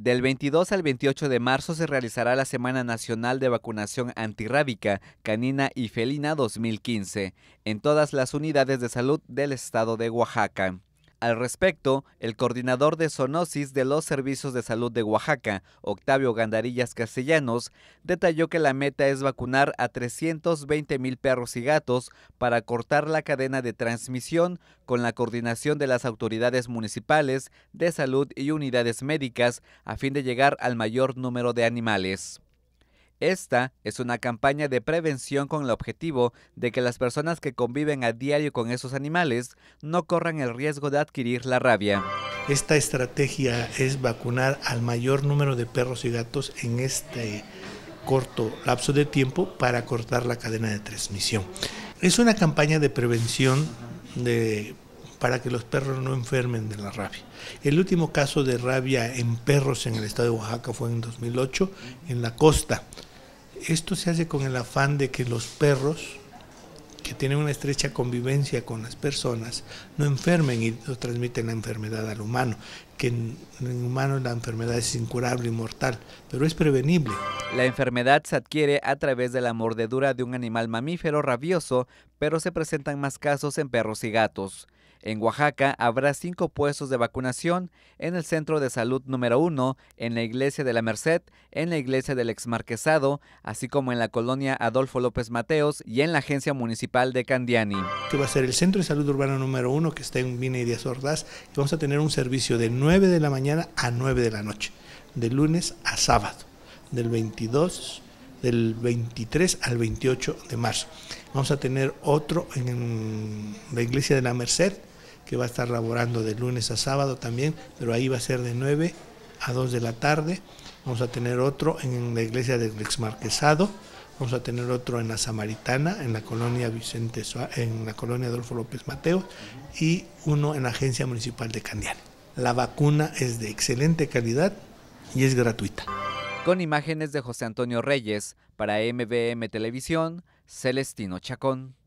Del 22 al 28 de marzo se realizará la Semana Nacional de Vacunación Antirrábica, Canina y Felina 2015 en todas las unidades de salud del estado de Oaxaca. Al respecto, el coordinador de zoonosis de los servicios de salud de Oaxaca, Octavio Gandarillas Castellanos, detalló que la meta es vacunar a 320 mil perros y gatos para cortar la cadena de transmisión con la coordinación de las autoridades municipales de salud y unidades médicas a fin de llegar al mayor número de animales. Esta es una campaña de prevención con el objetivo de que las personas que conviven a diario con esos animales no corran el riesgo de adquirir la rabia. Esta estrategia es vacunar al mayor número de perros y gatos en este corto lapso de tiempo para cortar la cadena de transmisión. Es una campaña de prevención para que los perros no enfermen de la rabia. El último caso de rabia en perros en el estado de Oaxaca fue en 2008 en la costa. Esto se hace con el afán de que los perros, que tienen una estrecha convivencia con las personas, no enfermen y no transmiten la enfermedad al humano, que en, el humanos la enfermedad es incurable y mortal, pero es prevenible. La enfermedad se adquiere a través de la mordedura de un animal mamífero rabioso, pero se presentan más casos en perros y gatos. En Oaxaca habrá cinco puestos de vacunación en el Centro de Salud número 1, en la Iglesia de la Merced, en la Iglesia del Exmarquesado, así como en la colonia Adolfo López Mateos y en la Agencia Municipal de Candiani. Que va a ser el Centro de Salud Urbana número 1, que está en Vine y Díaz Ordaz, y vamos a tener un servicio de 9 de la mañana a 9 de la noche, de lunes a sábado, del 22 del 23 al 28 de marzo. Vamos a tener otro en la iglesia de la Merced que va a estar laborando de lunes a sábado también, pero ahí va a ser de 9 a 2 de la tarde. Vamos a tener otro en la iglesia del exmarquesado, vamos a tener otro en la Samaritana, en la colonia Vicente en la colonia Adolfo López Mateo y uno en la agencia municipal de Candial. La vacuna es de excelente calidad y es gratuita. Con imágenes de José Antonio Reyes para MBM Televisión, Celestino Chacón.